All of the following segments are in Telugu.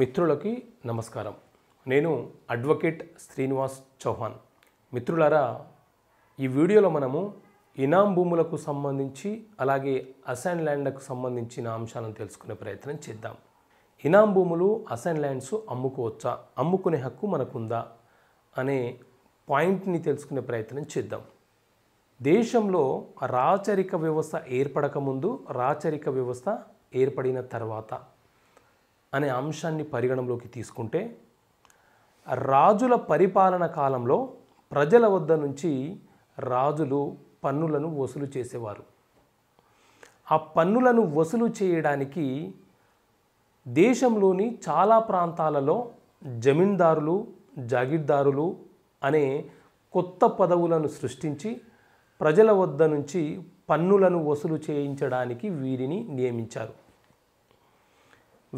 మిత్రులకి నమస్కారం నేను అడ్వకేట్ శ్రీనివాస్ చౌహాన్ మిత్రులారా ఈ వీడియోలో మనము ఇనాం భూములకు సంబంధించి అలాగే అసైన్ ల్యాండ్లకు సంబంధించిన అంశాలను తెలుసుకునే ప్రయత్నం చేద్దాం ఇనాం భూములు అసైన్ ల్యాండ్స్ అమ్ముకోవచ్చా అమ్ముకునే హక్కు మనకుందా అనే పాయింట్ని తెలుసుకునే ప్రయత్నం చేద్దాం దేశంలో రాచరిక వ్యవస్థ ఏర్పడకముందు రాచరిక వ్యవస్థ ఏర్పడిన తర్వాత అనే అంశాన్ని పరిగణంలోకి తీసుకుంటే రాజుల పరిపాలన కాలంలో ప్రజల వద్ద నుంచి రాజులు పన్నులను వసూలు చేసేవారు ఆ పన్నులను వసూలు చేయడానికి దేశంలోని చాలా ప్రాంతాలలో జమీందారులు జాగీర్దారులు అనే కొత్త పదవులను సృష్టించి ప్రజల వద్ద నుంచి పన్నులను వసూలు చేయించడానికి వీరిని నియమించారు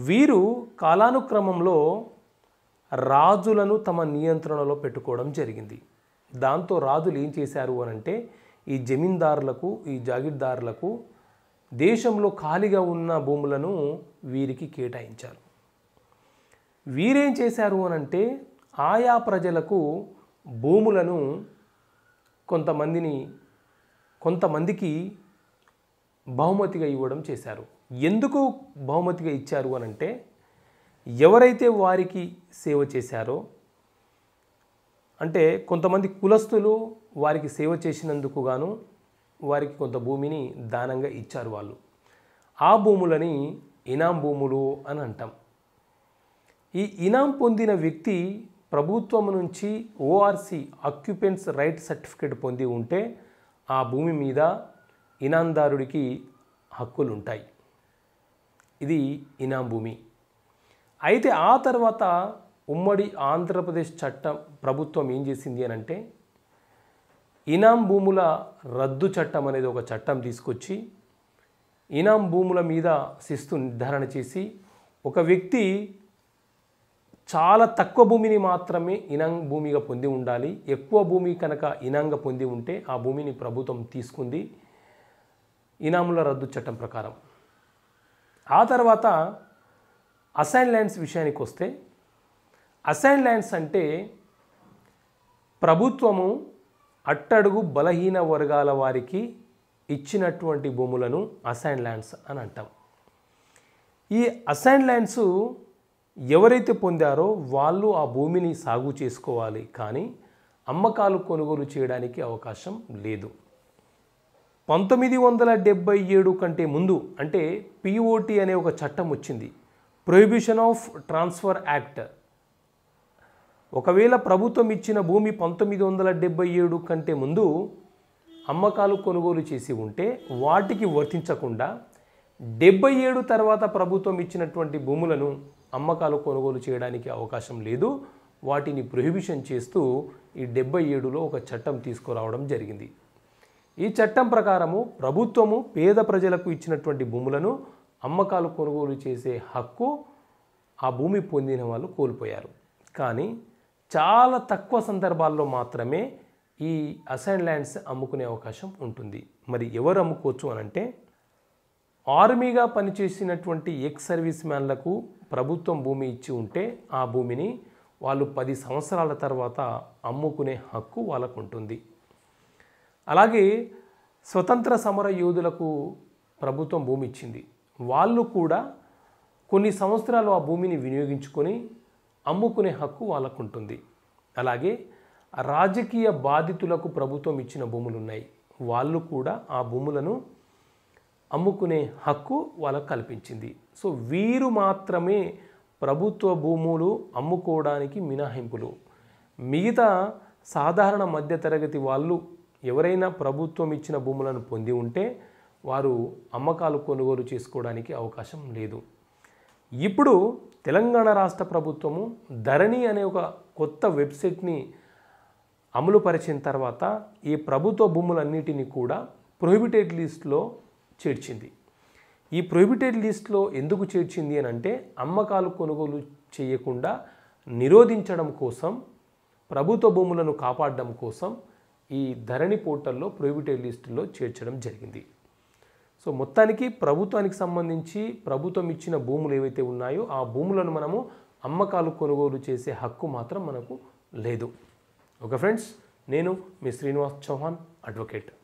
వీరు కాలానుక్రమంలో రాజులను తమ నియంత్రణలో పెట్టుకోవడం జరిగింది దాంతో రాజులు ఏం చేశారు అని అంటే ఈ జమీందారులకు ఈ జాగిర్దారులకు దేశంలో ఖాళీగా ఉన్న భూములను వీరికి కేటాయించారు వీరేం చేశారు అనంటే ఆయా ప్రజలకు భూములను కొంతమందిని కొంతమందికి బహుమతిగా ఇవ్వడం చేశారు ఎందుకు బహుమతిగా ఇచ్చారు అని అంటే ఎవరైతే వారికి సేవ చేశారో అంటే కొంతమంది కులస్తులు వారికి సేవ చేసినందుకు గాను వారికి కొంత భూమిని దానంగా ఇచ్చారు వాళ్ళు ఆ భూములని ఇనాం భూములు అని అంటాం ఈ ఇనాం పొందిన వ్యక్తి ప్రభుత్వం నుంచి ఓఆర్సీ అక్యుపెంట్స్ రైట్ సర్టిఫికేట్ పొంది ఉంటే ఆ భూమి మీద ఇనాందారుడికి హక్కులుంటాయి ఇది ఇనాం భూమి అయితే ఆ తర్వాత ఉమ్మడి ఆంధ్రప్రదేశ్ చట్టం ప్రభుత్వం ఏం చేసింది అని అంటే ఇనాం భూముల రద్దు చట్టం అనేది ఒక చట్టం తీసుకొచ్చి ఇనాం భూముల మీద శిస్తు నిర్ధారణ చేసి ఒక వ్యక్తి చాలా తక్కువ భూమిని మాత్రమే ఇనాంగ్ భూమిగా పొంది ఉండాలి ఎక్కువ భూమి కనుక ఇనాంగా పొంది ఉంటే ఆ భూమిని ప్రభుత్వం తీసుకుంది ఇనాముల రద్దు చట్టం ప్రకారం ఆ తర్వాత అసైన్ ల్యాండ్స్ విషయానికి వస్తే అసైన్ ల్యాండ్స్ అంటే ప్రభుత్వము అట్టడుగు బలహీన వర్గాల వారికి ఇచ్చినటువంటి భూములను అసైన్ ల్యాండ్స్ అని అంటాం ఈ అసైన్ ల్యాండ్స్ ఎవరైతే పొందారో వాళ్ళు ఆ భూమిని సాగు చేసుకోవాలి కానీ అమ్మకాలు కొనుగోలు చేయడానికి అవకాశం లేదు పంతొమ్మిది వందల డెబ్బై ఏడు కంటే ముందు అంటే పిఓటి అనే ఒక చట్టం వచ్చింది ప్రొహిబిషన్ ఆఫ్ ట్రాన్స్ఫర్ యాక్ట్ ఒకవేళ ప్రభుత్వం ఇచ్చిన భూమి పంతొమ్మిది వందల డెబ్బై ఏడు కంటే ముందు అమ్మకాలు కొనుగోలు చేసి ఉంటే వాటికి వర్తించకుండా డెబ్బై ఏడు తర్వాత ప్రభుత్వం ఇచ్చినటువంటి భూములను అమ్మకాలు కొనుగోలు చేయడానికి అవకాశం లేదు వాటిని ప్రొహిబిషన్ చేస్తూ ఈ డెబ్బై ఏడులో ఒక చట్టం తీసుకురావడం జరిగింది ఈ చట్టం ప్రకారము ప్రభుత్వము పేద ప్రజలకు ఇచ్చినటువంటి భూములను అమ్మకాలు కొనుగోలు చేసే హక్కు ఆ భూమి పొందిన వాళ్ళు కోల్పోయారు కానీ చాలా తక్కువ సందర్భాల్లో మాత్రమే ఈ అసైన్ ల్యాండ్స్ అమ్ముకునే అవకాశం ఉంటుంది మరి ఎవరు అమ్ముకోవచ్చు అనంటే ఆర్మీగా పనిచేసినటువంటి ఎక్స్ సర్వీస్ మ్యాన్లకు ప్రభుత్వం భూమి ఇచ్చి ఉంటే ఆ భూమిని వాళ్ళు పది సంవత్సరాల తర్వాత అమ్ముకునే హక్కు వాళ్ళకు ఉంటుంది అలాగే స్వతంత్ర సమర యోధులకు ప్రభుత్వం భూమి ఇచ్చింది వాళ్ళు కూడా కొన్ని సంవత్సరాలు ఆ భూమిని వినియోగించుకొని అమ్ముకునే హక్కు వాళ్ళకు ఉంటుంది అలాగే రాజకీయ బాధితులకు ప్రభుత్వం ఇచ్చిన భూములు ఉన్నాయి వాళ్ళు కూడా ఆ భూములను అమ్ముకునే హక్కు వాళ్ళకు కల్పించింది సో వీరు మాత్రమే ప్రభుత్వ భూములు అమ్ముకోవడానికి మినహాయింపులు మిగతా సాధారణ మధ్యతరగతి వాళ్ళు ఎవరైనా ప్రభుత్వం ఇచ్చిన భూములను పొంది ఉంటే వారు అమ్మకాలు కొనుగోలు చేసుకోవడానికి అవకాశం లేదు ఇప్పుడు తెలంగాణ రాష్ట్ర ప్రభుత్వము ధరణి అనే ఒక కొత్త వెబ్సైట్ని అమలు పరిచిన తర్వాత ఈ ప్రభుత్వ భూములన్నిటినీ కూడా ప్రొహిబిటెడ్ లిస్ట్లో చేర్చింది ఈ ప్రొహిబిటెడ్ లిస్ట్లో ఎందుకు చేర్చింది అని అంటే అమ్మకాలు కొనుగోలు చేయకుండా నిరోధించడం కోసం ప్రభుత్వ భూములను కాపాడడం కోసం ఈ ధరణి పోర్టల్లో ప్రొహిబిటెడ్ లిస్టులో చేర్చడం జరిగింది సో మొత్తానికి ప్రభుత్వానికి సంబంధించి ప్రభుత్వం ఇచ్చిన భూములు ఏవైతే ఉన్నాయో ఆ భూములను మనము అమ్మకాలు కొనుగోలు చేసే హక్కు మాత్రం మనకు లేదు ఓకే ఫ్రెండ్స్ నేను మీ శ్రీనివాస్ చౌహాన్ అడ్వకేట్